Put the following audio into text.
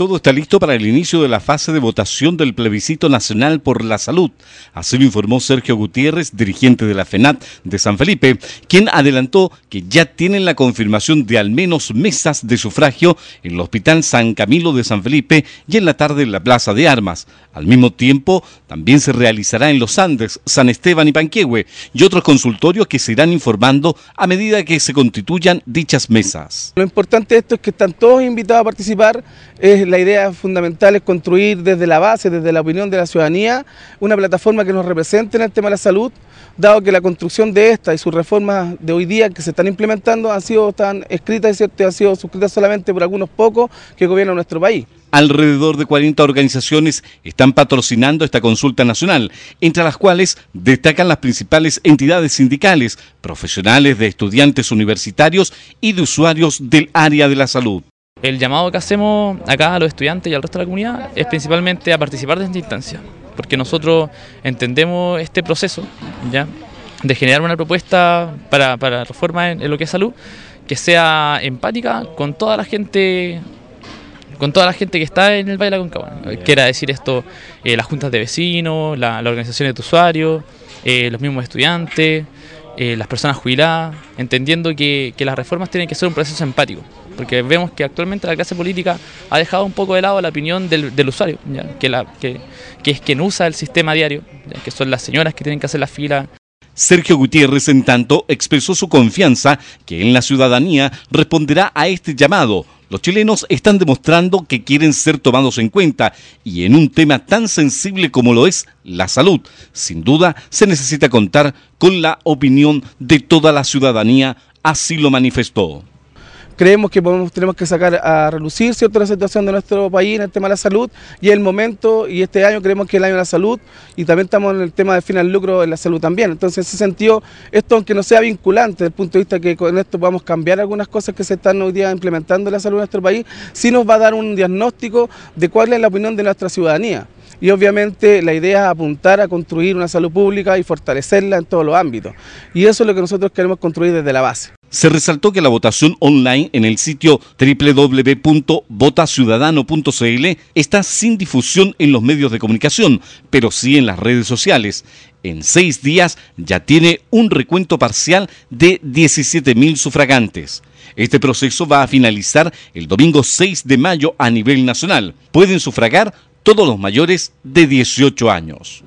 Todo está listo para el inicio de la fase de votación del plebiscito nacional por la salud. Así lo informó Sergio Gutiérrez, dirigente de la FENAT de San Felipe, quien adelantó que ya tienen la confirmación de al menos mesas de sufragio en el Hospital San Camilo de San Felipe y en la tarde en la Plaza de Armas. Al mismo tiempo, también se realizará en los Andes, San Esteban y Panquehue y otros consultorios que se irán informando a medida que se constituyan dichas mesas. Lo importante de esto es que están todos invitados a participar. Es la idea fundamental es construir desde la base, desde la opinión de la ciudadanía, una plataforma que nos represente en el tema de la salud, dado que la construcción de esta y sus reformas de hoy día que se están implementando han sido tan escritas y han sido suscritas solamente por algunos pocos que gobiernan nuestro país. Alrededor de 40 organizaciones están patrocinando esta consulta nacional, entre las cuales destacan las principales entidades sindicales, profesionales de estudiantes universitarios y de usuarios del área de la salud. El llamado que hacemos acá a los estudiantes y al resto de la comunidad es principalmente a participar de esta instancia, porque nosotros entendemos este proceso ¿ya? de generar una propuesta para, para reforma en, lo que es salud que sea empática con toda la gente con toda la gente que está en el Valle de la Concagua. Quiera decir esto, eh, las juntas de vecinos, la, organización de usuarios, eh, los mismos estudiantes, eh, las personas jubiladas, entendiendo que, que las reformas tienen que ser un proceso empático porque vemos que actualmente la clase política ha dejado un poco de lado la opinión del, usuario, Que, la, que, es quien usa el sistema diario, que son las señoras que tienen que hacer la fila. Sergio Gutiérrez, en tanto, expresó su confianza que en la ciudadanía responderá a este llamado. Los chilenos están demostrando que quieren ser tomados en cuenta y en un tema tan sensible como lo es la salud. Sin duda, se necesita contar con la opinión de toda la ciudadanía, así lo manifestó creemos que tenemos que sacar a relucir cierta la situación de nuestro país en el tema de la salud y el momento y este año creemos que es el año de la salud y también estamos en el tema de final lucro en la salud también. Entonces, en ese sentido, esto aunque no sea vinculante desde el punto de vista que con esto podamos cambiar algunas cosas que se están hoy día implementando en la salud de nuestro país, sí nos va a dar un diagnóstico de cuál es la opinión de nuestra ciudadanía y obviamente la idea es apuntar a construir una salud pública y fortalecerla en todos los ámbitos. Y eso es lo que nosotros queremos construir desde la base. Se resaltó que la votación online en el sitio www.votaciudadano.cl está sin difusión en los medios de comunicación, pero sí en las redes sociales. En seis días ya tiene un recuento parcial de 17.000 sufragantes. Este proceso va a finalizar el domingo 6 de mayo a nivel nacional. Pueden sufragar todos los mayores de 18 años.